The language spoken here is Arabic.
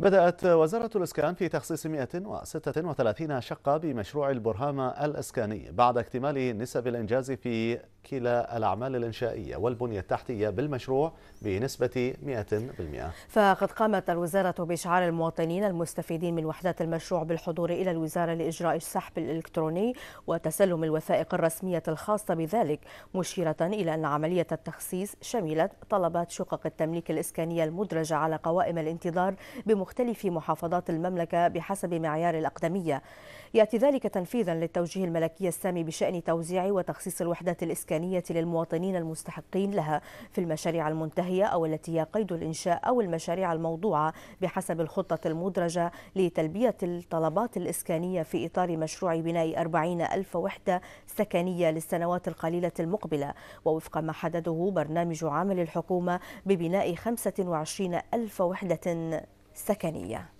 بدأت وزارة الإسكان في تخصيص 136 شقة بمشروع البرهامة الإسكاني بعد اكتمال نسب الإنجاز في كلا الأعمال الإنشائية والبنية التحتية بالمشروع بنسبة 100% فقد قامت الوزارة بإشعار المواطنين المستفيدين من وحدات المشروع بالحضور إلى الوزارة لإجراء السحب الإلكتروني وتسلم الوثائق الرسمية الخاصة بذلك مشيرة إلى أن عملية التخصيص شملت طلبات شقق التمليك الإسكانية المدرجة على قوائم الانتظار بمختلف محافظات المملكة بحسب معيار الأقدمية يأتي ذلك تنفيذا للتوجيه الملكي السامي بشأن توزيع وتخصيص الوحدات الإسكانية للمواطنين المستحقين لها في المشاريع المنتهية أو التي هي قيد الإنشاء أو المشاريع الموضوعة بحسب الخطة المدرجة لتلبية الطلبات الإسكانية في إطار مشروع بناء 40 ألف وحدة سكنية للسنوات القليلة المقبلة ووفق ما حدده برنامج عمل الحكومة ببناء 25 ألف وحدة سكنية